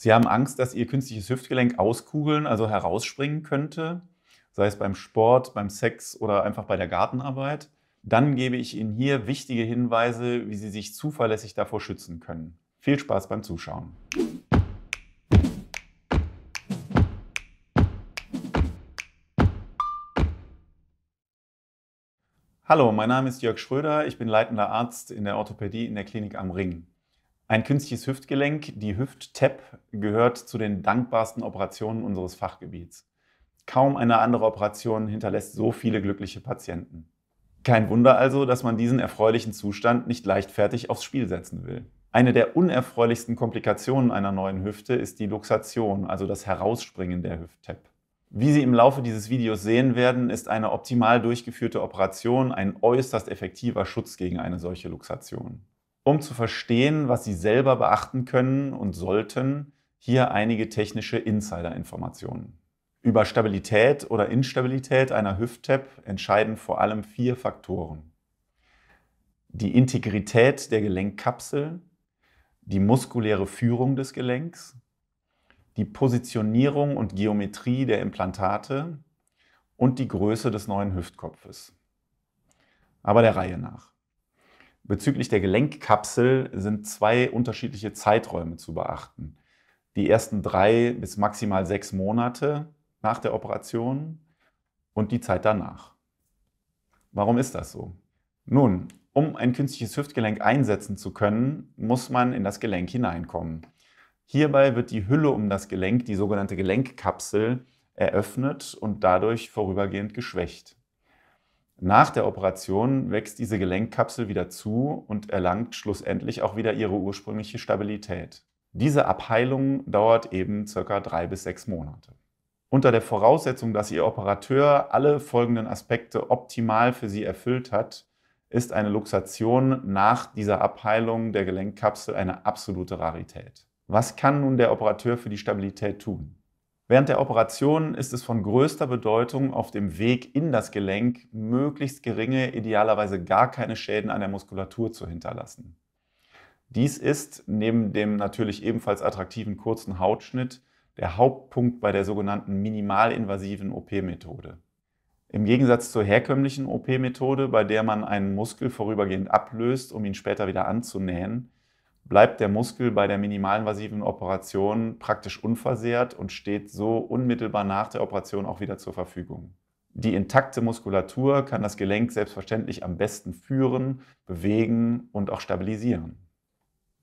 Sie haben Angst, dass Ihr künstliches Hüftgelenk auskugeln, also herausspringen könnte, sei es beim Sport, beim Sex oder einfach bei der Gartenarbeit. Dann gebe ich Ihnen hier wichtige Hinweise, wie Sie sich zuverlässig davor schützen können. Viel Spaß beim Zuschauen. Hallo, mein Name ist Jörg Schröder. Ich bin leitender Arzt in der Orthopädie in der Klinik am Ring. Ein künstliches Hüftgelenk, die Hüft-TEP, gehört zu den dankbarsten Operationen unseres Fachgebiets. Kaum eine andere Operation hinterlässt so viele glückliche Patienten. Kein Wunder also, dass man diesen erfreulichen Zustand nicht leichtfertig aufs Spiel setzen will. Eine der unerfreulichsten Komplikationen einer neuen Hüfte ist die Luxation, also das Herausspringen der Hüft-TEP. Wie Sie im Laufe dieses Videos sehen werden, ist eine optimal durchgeführte Operation ein äußerst effektiver Schutz gegen eine solche Luxation um zu verstehen, was Sie selber beachten können und sollten, hier einige technische Insider-Informationen. Über Stabilität oder Instabilität einer Hüft-Tap entscheiden vor allem vier Faktoren. Die Integrität der Gelenkkapsel, die muskuläre Führung des Gelenks, die Positionierung und Geometrie der Implantate und die Größe des neuen Hüftkopfes. Aber der Reihe nach. Bezüglich der Gelenkkapsel sind zwei unterschiedliche Zeiträume zu beachten. Die ersten drei bis maximal sechs Monate nach der Operation und die Zeit danach. Warum ist das so? Nun, um ein künstliches Hüftgelenk einsetzen zu können, muss man in das Gelenk hineinkommen. Hierbei wird die Hülle um das Gelenk, die sogenannte Gelenkkapsel, eröffnet und dadurch vorübergehend geschwächt. Nach der Operation wächst diese Gelenkkapsel wieder zu und erlangt schlussendlich auch wieder ihre ursprüngliche Stabilität. Diese Abheilung dauert eben circa drei bis sechs Monate. Unter der Voraussetzung, dass Ihr Operateur alle folgenden Aspekte optimal für Sie erfüllt hat, ist eine Luxation nach dieser Abheilung der Gelenkkapsel eine absolute Rarität. Was kann nun der Operateur für die Stabilität tun? Während der Operation ist es von größter Bedeutung, auf dem Weg in das Gelenk möglichst geringe, idealerweise gar keine Schäden an der Muskulatur zu hinterlassen. Dies ist neben dem natürlich ebenfalls attraktiven kurzen Hautschnitt der Hauptpunkt bei der sogenannten minimalinvasiven OP-Methode. Im Gegensatz zur herkömmlichen OP-Methode, bei der man einen Muskel vorübergehend ablöst, um ihn später wieder anzunähen, bleibt der Muskel bei der minimalinvasiven Operation praktisch unversehrt und steht so unmittelbar nach der Operation auch wieder zur Verfügung. Die intakte Muskulatur kann das Gelenk selbstverständlich am besten führen, bewegen und auch stabilisieren.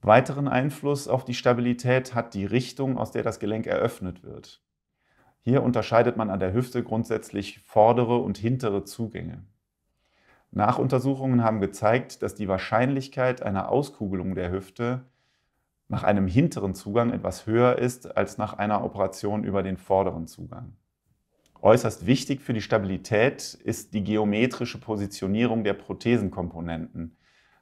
Weiteren Einfluss auf die Stabilität hat die Richtung, aus der das Gelenk eröffnet wird. Hier unterscheidet man an der Hüfte grundsätzlich vordere und hintere Zugänge. Nachuntersuchungen haben gezeigt, dass die Wahrscheinlichkeit einer Auskugelung der Hüfte nach einem hinteren Zugang etwas höher ist als nach einer Operation über den vorderen Zugang. Äußerst wichtig für die Stabilität ist die geometrische Positionierung der Prothesenkomponenten.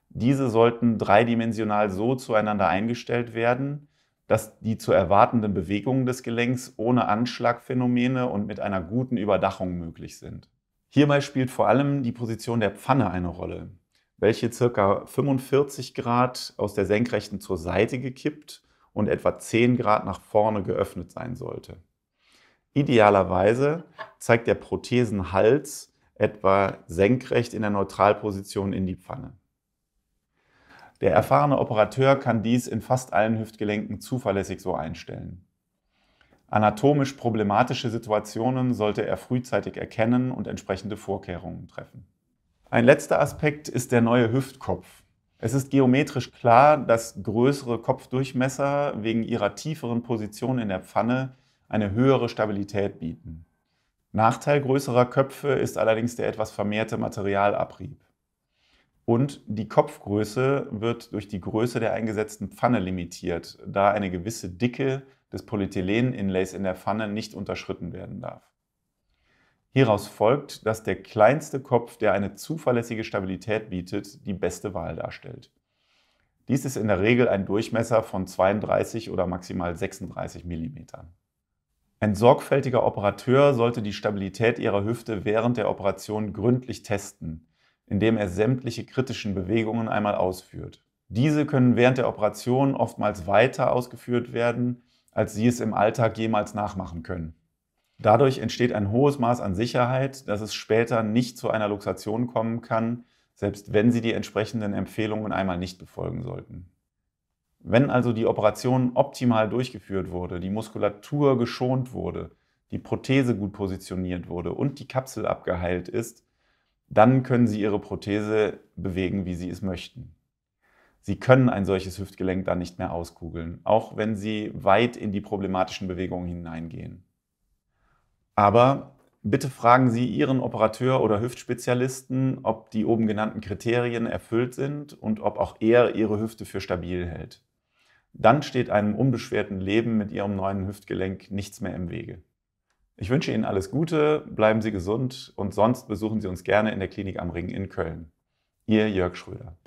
Diese sollten dreidimensional so zueinander eingestellt werden, dass die zu erwartenden Bewegungen des Gelenks ohne Anschlagphänomene und mit einer guten Überdachung möglich sind. Hierbei spielt vor allem die Position der Pfanne eine Rolle, welche ca. 45 Grad aus der senkrechten zur Seite gekippt und etwa 10 Grad nach vorne geöffnet sein sollte. Idealerweise zeigt der Prothesenhals etwa senkrecht in der Neutralposition in die Pfanne. Der erfahrene Operateur kann dies in fast allen Hüftgelenken zuverlässig so einstellen. Anatomisch problematische Situationen sollte er frühzeitig erkennen und entsprechende Vorkehrungen treffen. Ein letzter Aspekt ist der neue Hüftkopf. Es ist geometrisch klar, dass größere Kopfdurchmesser wegen ihrer tieferen Position in der Pfanne eine höhere Stabilität bieten. Nachteil größerer Köpfe ist allerdings der etwas vermehrte Materialabrieb. Und die Kopfgröße wird durch die Größe der eingesetzten Pfanne limitiert, da eine gewisse Dicke des Polyethylen-Inlays in der Pfanne nicht unterschritten werden darf. Hieraus folgt, dass der kleinste Kopf, der eine zuverlässige Stabilität bietet, die beste Wahl darstellt. Dies ist in der Regel ein Durchmesser von 32 oder maximal 36 mm. Ein sorgfältiger Operateur sollte die Stabilität ihrer Hüfte während der Operation gründlich testen, indem er sämtliche kritischen Bewegungen einmal ausführt. Diese können während der Operation oftmals weiter ausgeführt werden, als sie es im Alltag jemals nachmachen können. Dadurch entsteht ein hohes Maß an Sicherheit, dass es später nicht zu einer Luxation kommen kann, selbst wenn Sie die entsprechenden Empfehlungen einmal nicht befolgen sollten. Wenn also die Operation optimal durchgeführt wurde, die Muskulatur geschont wurde, die Prothese gut positioniert wurde und die Kapsel abgeheilt ist, dann können Sie Ihre Prothese bewegen, wie Sie es möchten. Sie können ein solches Hüftgelenk dann nicht mehr auskugeln, auch wenn Sie weit in die problematischen Bewegungen hineingehen. Aber bitte fragen Sie Ihren Operateur oder Hüftspezialisten, ob die oben genannten Kriterien erfüllt sind und ob auch er Ihre Hüfte für stabil hält. Dann steht einem unbeschwerten Leben mit Ihrem neuen Hüftgelenk nichts mehr im Wege. Ich wünsche Ihnen alles Gute, bleiben Sie gesund und sonst besuchen Sie uns gerne in der Klinik am Ring in Köln. Ihr Jörg Schröder.